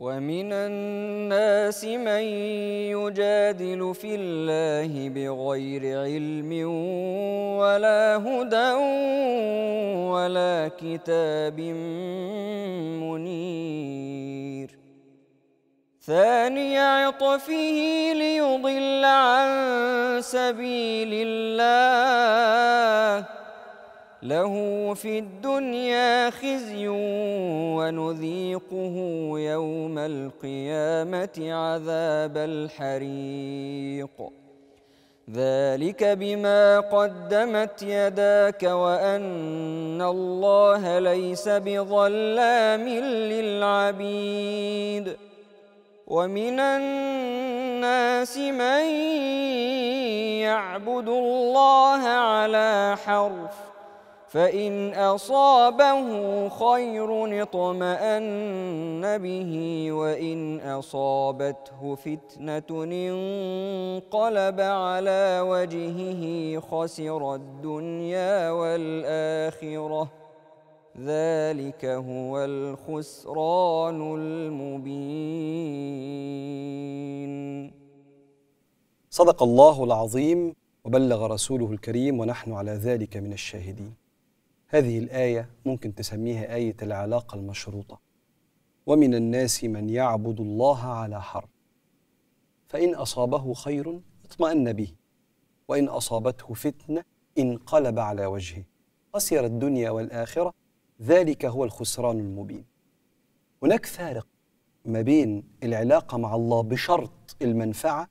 ومن الناس من يجادل في الله بغير علم ولا هدى ولا كتاب منير ثاني عطفه ليضل عن سبيل الله له في الدنيا خزي ونذيقه يوم القيامة عذاب الحريق ذلك بما قدمت يداك وأن الله ليس بظلام للعبيد ومن الناس من يعبد الله على حرف فإن أصابه خير اطمأن به وإن أصابته فتنة انقلب على وجهه خسر الدنيا والآخرة ذلك هو الخسران المبين صدق الله العظيم وبلغ رسوله الكريم ونحن على ذلك من الشاهدين هذه الآية ممكن تسميها آية العلاقة المشروطة ومن الناس من يعبد الله على حرب فإن أصابه خير اطمأن به وإن أصابته فتنة انقلب على وجهه خسر الدنيا والآخرة ذلك هو الخسران المبين هناك فارق ما بين العلاقة مع الله بشرط المنفعة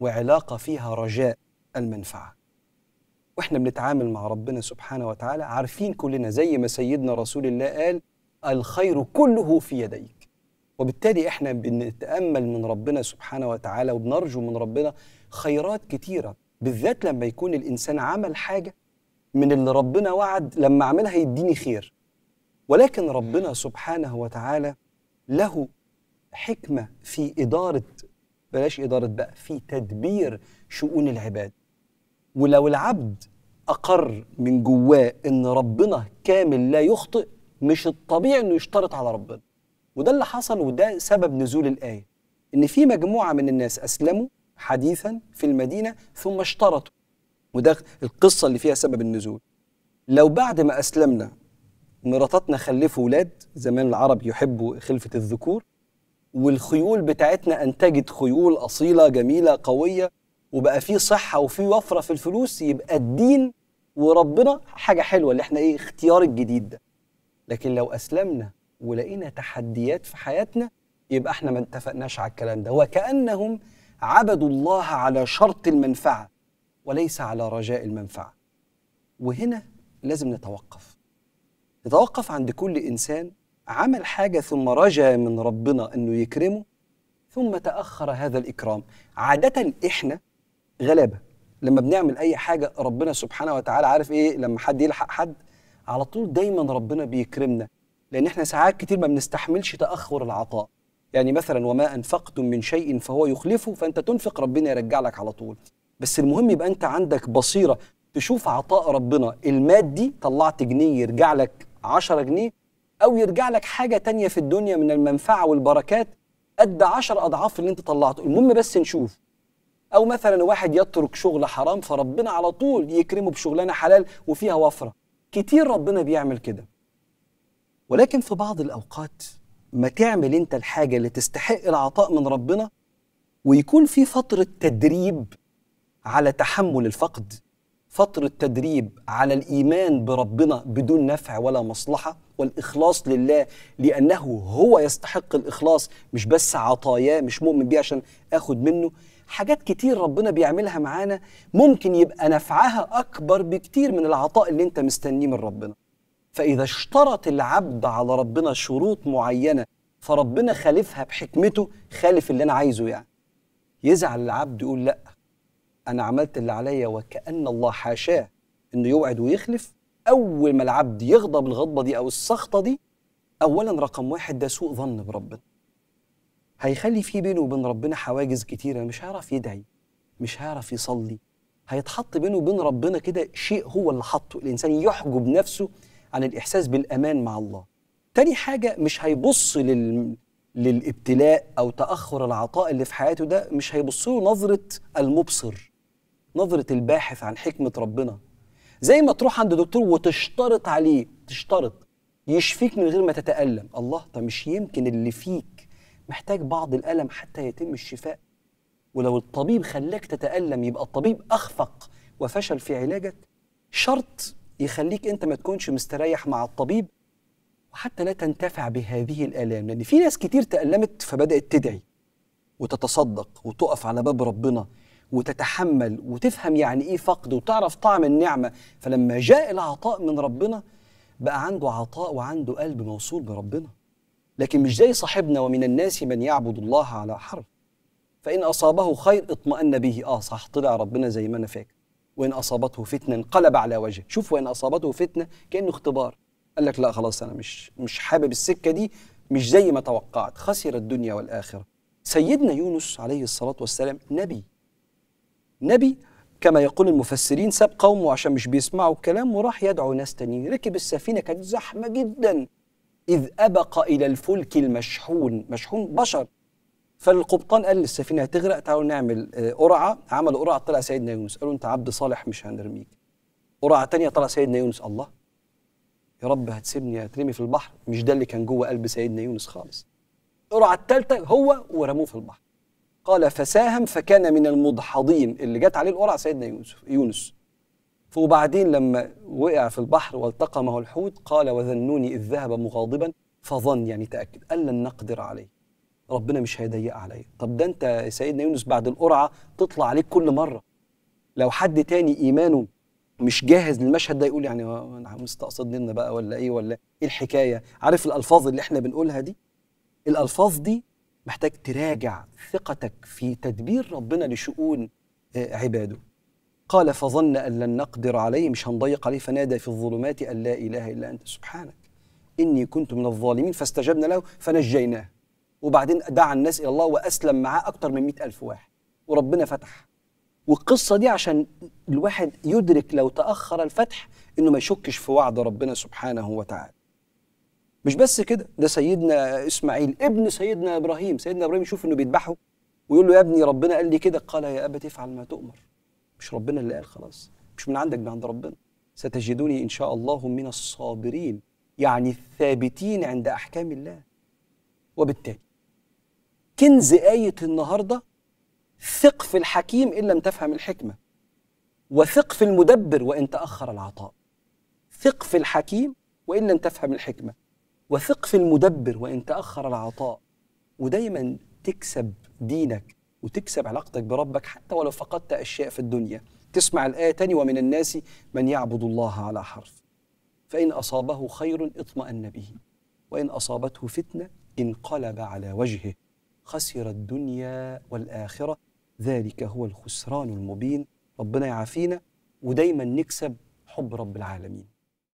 وعلاقة فيها رجاء المنفعة واحنا بنتعامل مع ربنا سبحانه وتعالى عارفين كلنا زي ما سيدنا رسول الله قال الخير كله في يديك وبالتالي احنا بنتامل من ربنا سبحانه وتعالى وبنرجو من ربنا خيرات كتيره بالذات لما يكون الانسان عمل حاجه من اللي ربنا وعد لما اعملها يديني خير ولكن ربنا سبحانه وتعالى له حكمه في اداره بلاش اداره بقى في تدبير شؤون العباد ولو العبد أقر من جواه إن ربنا كامل لا يخطئ مش الطبيعي إنه يشترط على ربنا وده اللي حصل وده سبب نزول الآية إن في مجموعة من الناس أسلموا حديثا في المدينة ثم اشترطوا وده القصة اللي فيها سبب النزول لو بعد ما أسلمنا مراتاتنا خلفوا ولاد زمان العرب يحبوا خلفة الذكور والخيول بتاعتنا أنتجت خيول أصيلة جميلة قوية وبقى في صحه وفي وفره في الفلوس يبقى الدين وربنا حاجه حلوه اللي احنا ايه اختيار الجديد ده لكن لو اسلمنا ولقينا تحديات في حياتنا يبقى احنا ما اتفقناش على الكلام ده وكانهم عبدوا الله على شرط المنفعه وليس على رجاء المنفعه وهنا لازم نتوقف نتوقف عند كل انسان عمل حاجه ثم رجا من ربنا انه يكرمه ثم تاخر هذا الاكرام عاده احنا غلابه لما بنعمل اي حاجه ربنا سبحانه وتعالى عارف ايه لما حد يلحق حد على طول دايما ربنا بيكرمنا لان احنا ساعات كتير ما بنستحملش تاخر العطاء يعني مثلا وما انفقتم من شيء فهو يخلفه فانت تنفق ربنا يرجع لك على طول بس المهم يبقى انت عندك بصيره تشوف عطاء ربنا المادي طلعت جنيه يرجع لك 10 جنيه او يرجع لك حاجه تانية في الدنيا من المنفعه والبركات قد 10 اضعاف اللي انت طلعته المهم بس نشوف او مثلا واحد يترك شغل حرام فربنا على طول يكرمه بشغلانه حلال وفيها وفره كتير ربنا بيعمل كده ولكن في بعض الاوقات ما تعمل انت الحاجه اللي تستحق العطاء من ربنا ويكون في فتره تدريب على تحمل الفقد فتره تدريب على الايمان بربنا بدون نفع ولا مصلحه والاخلاص لله لانه هو يستحق الاخلاص مش بس عطاياه مش مؤمن بيه عشان اخد منه حاجات كتير ربنا بيعملها معانا ممكن يبقى نفعها أكبر بكتير من العطاء اللي أنت مستنيه من ربنا فإذا اشترط العبد على ربنا شروط معينة فربنا خالفها بحكمته خالف اللي أنا عايزه يعني يزعل العبد يقول لأ أنا عملت اللي عليا وكأن الله حاشاه إنه يوعد ويخلف أول ما العبد يغضب الغضبة دي أو السخطة دي أولا رقم واحد ده سوء ظن بربنا هيخلي في بينه وبين ربنا حواجز كتيرة مش هيعرف يدعي مش هيعرف يصلي هيتحط بينه وبين ربنا كده شيء هو اللي حطه الإنسان يحجب نفسه عن الإحساس بالأمان مع الله تاني حاجة مش هيبص لل... للابتلاء أو تأخر العطاء اللي في حياته ده مش هيبص له نظرة المبصر نظرة الباحث عن حكمة ربنا زي ما تروح عند دكتور وتشترط عليه تشترط يشفيك من غير ما تتألم الله طب مش يمكن اللي فيك محتاج بعض الألم حتى يتم الشفاء ولو الطبيب خلاك تتألم يبقى الطبيب أخفق وفشل في علاجك شرط يخليك أنت ما تكونش مستريح مع الطبيب وحتى لا تنتفع بهذه الآلام لأن في ناس كتير تألمت فبدأت تدعي وتتصدق وتقف على باب ربنا وتتحمل وتفهم يعني ايه فقد وتعرف طعم النعمه فلما جاء العطاء من ربنا بقى عنده عطاء وعنده قلب موصول بربنا لكن مش زي صاحبنا ومن الناس من يعبد الله على حرف فإن أصابه خير اطمأن به آه صح طلع ربنا زي ما أنا فاكر وإن أصابته فتنة انقلب على وجهه شوف وإن أصابته فتنة كأنه اختبار قال لك لا خلاص أنا مش مش حابب السكة دي مش زي ما توقعت خسر الدنيا والآخرة سيدنا يونس عليه الصلاة والسلام نبي نبي كما يقول المفسرين ساب قومه عشان مش بيسمعوا الكلام وراح يدعو ناس تانيين ركب السفينة كانت زحمة جدا إذ أبق إلى الفلك المشحون مشحون بشر فالقبطان قال للسفينة هتغرق تعالوا نعمل آه، قرعة عملوا قرعة طلع سيدنا يونس قالوا أنت عبد صالح مش هنرميك قرعة تانية طلع سيدنا يونس الله يا رب هتسيبني هترمي في البحر مش ده اللي كان جوه قلب سيدنا يونس خالص القرعة التالتة هو ورموه في البحر قال فساهم فكان من المدحضين اللي جت عليه القرعة سيدنا يونس يونس وبعدين لما وقع في البحر والتقمه الحوت قال وذنوني إذ ذهب مغاضبا فظن يعني تأكد أن لن نقدر عليه ربنا مش هيضيق عليا طب ده أنت سيدنا يونس بعد القرعة تطلع عليك كل مرة لو حد تاني إيمانه مش جاهز للمشهد ده يقول يعني آه، انا مستقصد لنا بقى ولا ايه ولا إيه؟, ايه الحكايه عارف الالفاظ اللي احنا بنقولها دي الالفاظ دي محتاج تراجع ثقتك في تدبير ربنا لشؤون آه، عباده قال فظن أن لن نقدر عليه مش هنضيق عليه فنادى في الظلمات أن لا إله إلا أنت سبحانك إني كنت من الظالمين فاستجبنا له فنجيناه وبعدين دعا الناس إلى الله وأسلم معاه أكتر من مئة ألف واحد وربنا فتح والقصة دي عشان الواحد يدرك لو تأخر الفتح إنه ما يشكش في وعد ربنا سبحانه وتعالى مش بس كده ده سيدنا إسماعيل ابن سيدنا إبراهيم سيدنا إبراهيم يشوف إنه بيذبحه ويقول له يا ابني ربنا قال لي كده قال يا أبت افعل ما تؤمر مش ربنا اللي قال خلاص مش من عندك ده عند ربنا ستجدوني ان شاء الله من الصابرين يعني الثابتين عند احكام الله وبالتالي كنز ايه النهارده ثق في الحكيم ان لم تفهم الحكمه وثق في المدبر وان تاخر العطاء ثق في الحكيم وان لم تفهم الحكمه وثق في المدبر وان تاخر العطاء ودايما تكسب دينك وتكسب علاقتك بربك حتى ولو فقدت أشياء في الدنيا تسمع الآية تاني ومن الناس من يعبد الله على حرف فإن أصابه خير اطمأن به وإن أصابته فتنة انقلب على وجهه خسر الدنيا والآخرة ذلك هو الخسران المبين ربنا يعافينا ودايما نكسب حب رب العالمين